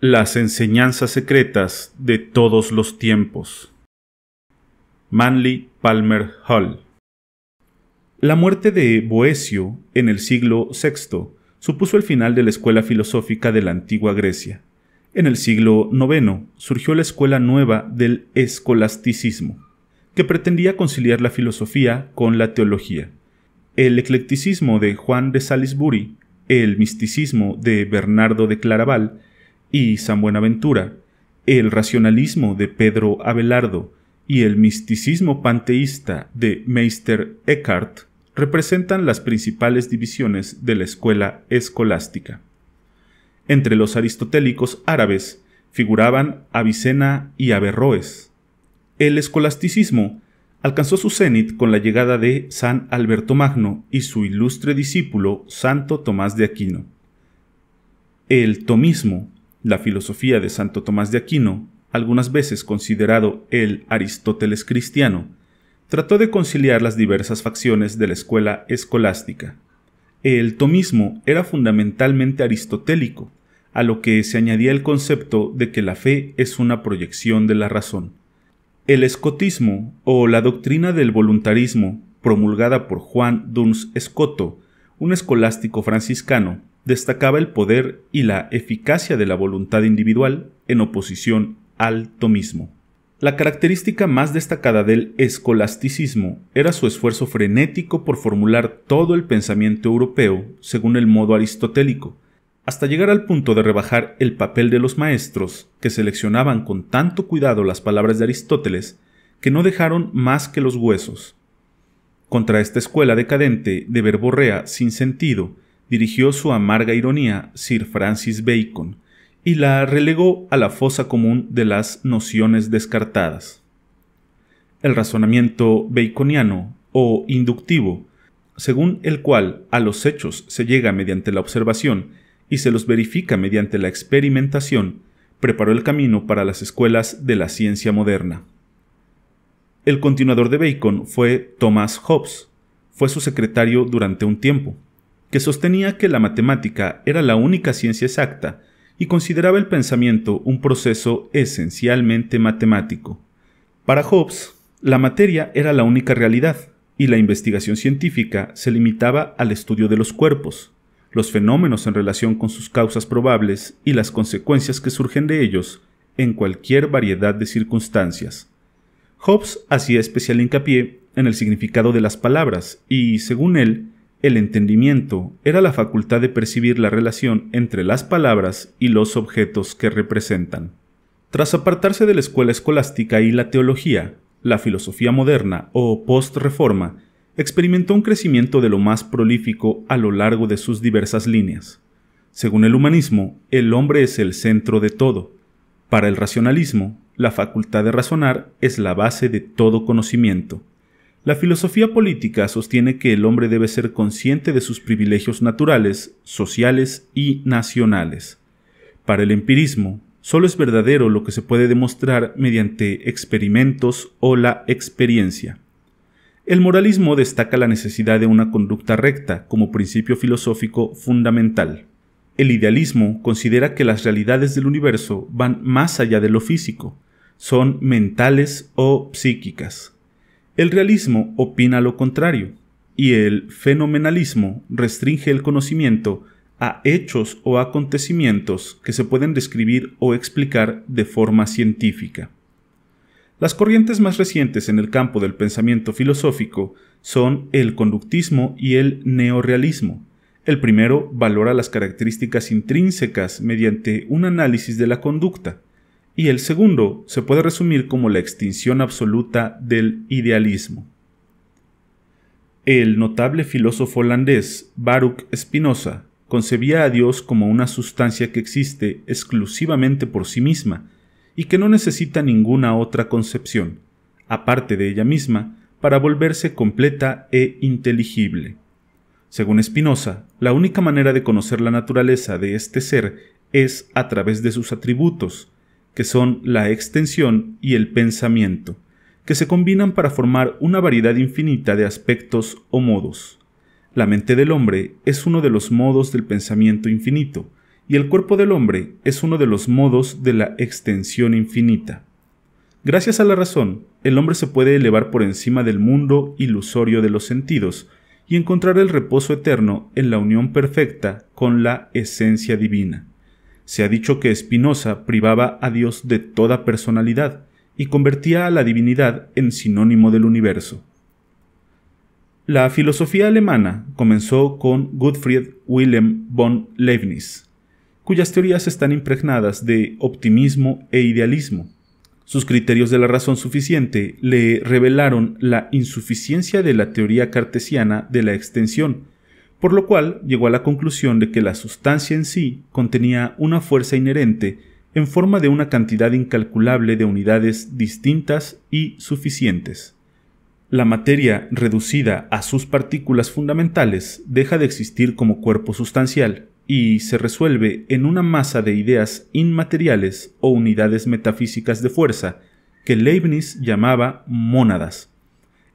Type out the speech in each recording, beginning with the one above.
Las enseñanzas secretas de todos los tiempos. Manly Palmer Hall. La muerte de Boesio en el siglo VI supuso el final de la escuela filosófica de la antigua Grecia. En el siglo IX surgió la escuela nueva del escolasticismo, que pretendía conciliar la filosofía con la teología. El eclecticismo de Juan de Salisbury, el misticismo de Bernardo de Claraval y San Buenaventura, el racionalismo de Pedro Abelardo y el misticismo panteísta de Meister Eckhart representan las principales divisiones de la escuela escolástica. Entre los aristotélicos árabes figuraban Avicena y Averroes. El escolasticismo alcanzó su cenit con la llegada de San Alberto Magno y su ilustre discípulo Santo Tomás de Aquino. El tomismo la filosofía de Santo Tomás de Aquino, algunas veces considerado el Aristóteles cristiano, trató de conciliar las diversas facciones de la escuela escolástica. El tomismo era fundamentalmente aristotélico, a lo que se añadía el concepto de que la fe es una proyección de la razón. El escotismo, o la doctrina del voluntarismo, promulgada por Juan Duns Escoto, un escolástico franciscano, destacaba el poder y la eficacia de la voluntad individual en oposición al tomismo. La característica más destacada del escolasticismo era su esfuerzo frenético por formular todo el pensamiento europeo según el modo aristotélico, hasta llegar al punto de rebajar el papel de los maestros, que seleccionaban con tanto cuidado las palabras de Aristóteles, que no dejaron más que los huesos. Contra esta escuela decadente de verborrea sin sentido, dirigió su amarga ironía Sir Francis Bacon y la relegó a la fosa común de las nociones descartadas. El razonamiento baconiano o inductivo, según el cual a los hechos se llega mediante la observación y se los verifica mediante la experimentación, preparó el camino para las escuelas de la ciencia moderna. El continuador de Bacon fue Thomas Hobbes, fue su secretario durante un tiempo que sostenía que la matemática era la única ciencia exacta y consideraba el pensamiento un proceso esencialmente matemático. Para Hobbes, la materia era la única realidad, y la investigación científica se limitaba al estudio de los cuerpos, los fenómenos en relación con sus causas probables y las consecuencias que surgen de ellos en cualquier variedad de circunstancias. Hobbes hacía especial hincapié en el significado de las palabras y, según él, el entendimiento era la facultad de percibir la relación entre las palabras y los objetos que representan. Tras apartarse de la escuela escolástica y la teología, la filosofía moderna o post-reforma experimentó un crecimiento de lo más prolífico a lo largo de sus diversas líneas. Según el humanismo, el hombre es el centro de todo. Para el racionalismo, la facultad de razonar es la base de todo conocimiento. La filosofía política sostiene que el hombre debe ser consciente de sus privilegios naturales, sociales y nacionales. Para el empirismo, solo es verdadero lo que se puede demostrar mediante experimentos o la experiencia. El moralismo destaca la necesidad de una conducta recta como principio filosófico fundamental. El idealismo considera que las realidades del universo van más allá de lo físico, son mentales o psíquicas. El realismo opina lo contrario, y el fenomenalismo restringe el conocimiento a hechos o acontecimientos que se pueden describir o explicar de forma científica. Las corrientes más recientes en el campo del pensamiento filosófico son el conductismo y el neorealismo. El primero valora las características intrínsecas mediante un análisis de la conducta, y el segundo se puede resumir como la extinción absoluta del idealismo. El notable filósofo holandés Baruch Spinoza concebía a Dios como una sustancia que existe exclusivamente por sí misma y que no necesita ninguna otra concepción, aparte de ella misma, para volverse completa e inteligible. Según Spinoza, la única manera de conocer la naturaleza de este ser es a través de sus atributos, que son la extensión y el pensamiento, que se combinan para formar una variedad infinita de aspectos o modos. La mente del hombre es uno de los modos del pensamiento infinito, y el cuerpo del hombre es uno de los modos de la extensión infinita. Gracias a la razón, el hombre se puede elevar por encima del mundo ilusorio de los sentidos y encontrar el reposo eterno en la unión perfecta con la esencia divina. Se ha dicho que Spinoza privaba a Dios de toda personalidad y convertía a la divinidad en sinónimo del universo. La filosofía alemana comenzó con Gottfried Wilhelm von Leibniz, cuyas teorías están impregnadas de optimismo e idealismo. Sus criterios de la razón suficiente le revelaron la insuficiencia de la teoría cartesiana de la extensión, por lo cual llegó a la conclusión de que la sustancia en sí contenía una fuerza inherente en forma de una cantidad incalculable de unidades distintas y suficientes. La materia reducida a sus partículas fundamentales deja de existir como cuerpo sustancial y se resuelve en una masa de ideas inmateriales o unidades metafísicas de fuerza que Leibniz llamaba mónadas.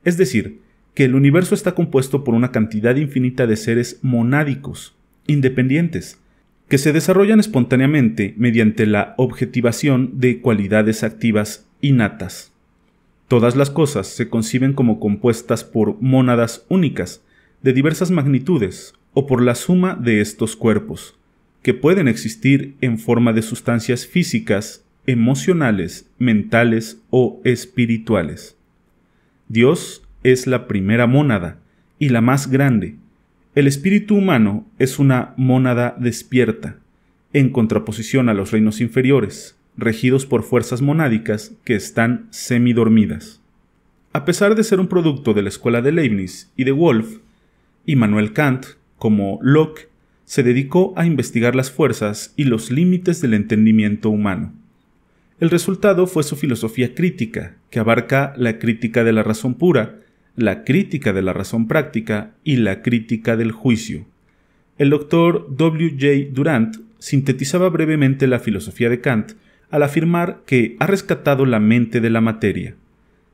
Es decir, que el universo está compuesto por una cantidad infinita de seres monádicos, independientes, que se desarrollan espontáneamente mediante la objetivación de cualidades activas innatas. Todas las cosas se conciben como compuestas por mónadas únicas, de diversas magnitudes, o por la suma de estos cuerpos, que pueden existir en forma de sustancias físicas, emocionales, mentales o espirituales. Dios es la primera mónada y la más grande. El espíritu humano es una mónada despierta, en contraposición a los reinos inferiores, regidos por fuerzas monádicas que están semidormidas. A pesar de ser un producto de la escuela de Leibniz y de Wolff, Immanuel Kant, como Locke, se dedicó a investigar las fuerzas y los límites del entendimiento humano. El resultado fue su filosofía crítica, que abarca la crítica de la razón pura la crítica de la razón práctica y la crítica del juicio. El doctor W. J. Durant sintetizaba brevemente la filosofía de Kant al afirmar que ha rescatado la mente de la materia.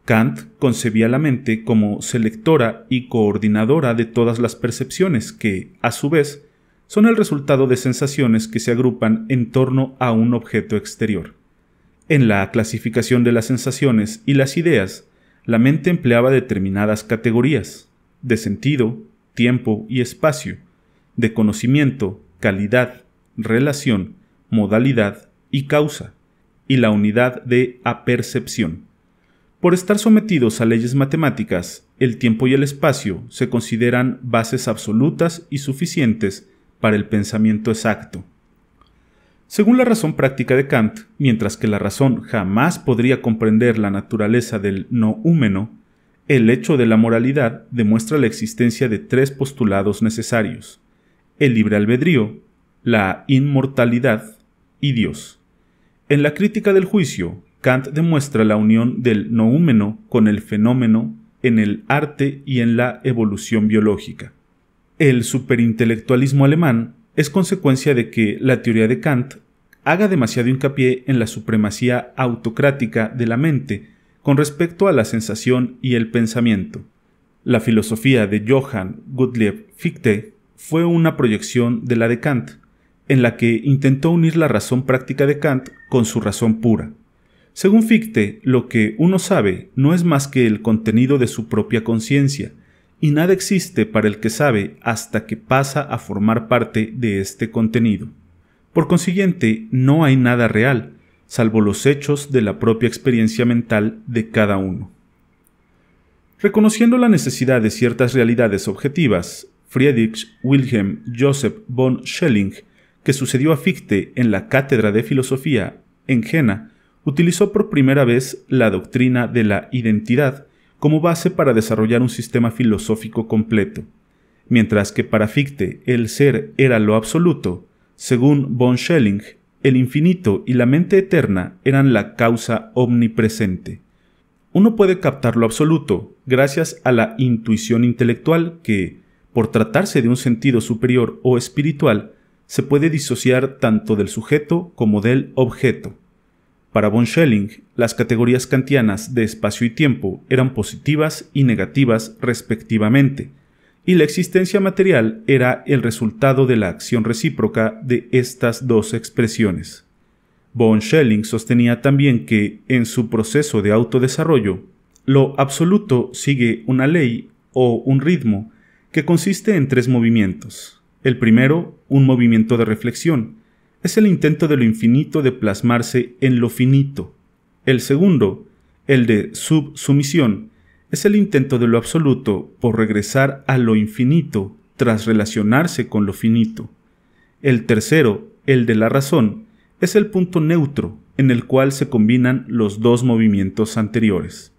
Kant concebía la mente como selectora y coordinadora de todas las percepciones que, a su vez, son el resultado de sensaciones que se agrupan en torno a un objeto exterior. En la clasificación de las sensaciones y las ideas la mente empleaba determinadas categorías, de sentido, tiempo y espacio, de conocimiento, calidad, relación, modalidad y causa, y la unidad de apercepción. Por estar sometidos a leyes matemáticas, el tiempo y el espacio se consideran bases absolutas y suficientes para el pensamiento exacto. Según la razón práctica de Kant, mientras que la razón jamás podría comprender la naturaleza del no húmeno, el hecho de la moralidad demuestra la existencia de tres postulados necesarios, el libre albedrío, la inmortalidad y Dios. En la crítica del juicio, Kant demuestra la unión del noúmeno con el fenómeno en el arte y en la evolución biológica. El superintelectualismo alemán es consecuencia de que la teoría de Kant haga demasiado hincapié en la supremacía autocrática de la mente con respecto a la sensación y el pensamiento. La filosofía de Johann Gottlieb Fichte fue una proyección de la de Kant, en la que intentó unir la razón práctica de Kant con su razón pura. Según Fichte, lo que uno sabe no es más que el contenido de su propia conciencia, y nada existe para el que sabe hasta que pasa a formar parte de este contenido. Por consiguiente, no hay nada real, salvo los hechos de la propia experiencia mental de cada uno. Reconociendo la necesidad de ciertas realidades objetivas, Friedrich Wilhelm Joseph von Schelling, que sucedió a Fichte en la Cátedra de Filosofía en Jena, utilizó por primera vez la doctrina de la identidad como base para desarrollar un sistema filosófico completo, mientras que para Fichte el ser era lo absoluto, según von Schelling, el infinito y la mente eterna eran la causa omnipresente. Uno puede captar lo absoluto gracias a la intuición intelectual que, por tratarse de un sentido superior o espiritual, se puede disociar tanto del sujeto como del objeto. Para von Schelling, las categorías kantianas de espacio y tiempo eran positivas y negativas respectivamente, y la existencia material era el resultado de la acción recíproca de estas dos expresiones. Von Schelling sostenía también que, en su proceso de autodesarrollo, lo absoluto sigue una ley o un ritmo que consiste en tres movimientos. El primero, un movimiento de reflexión, es el intento de lo infinito de plasmarse en lo finito. El segundo, el de subsumisión, es el intento de lo absoluto por regresar a lo infinito tras relacionarse con lo finito. El tercero, el de la razón, es el punto neutro en el cual se combinan los dos movimientos anteriores.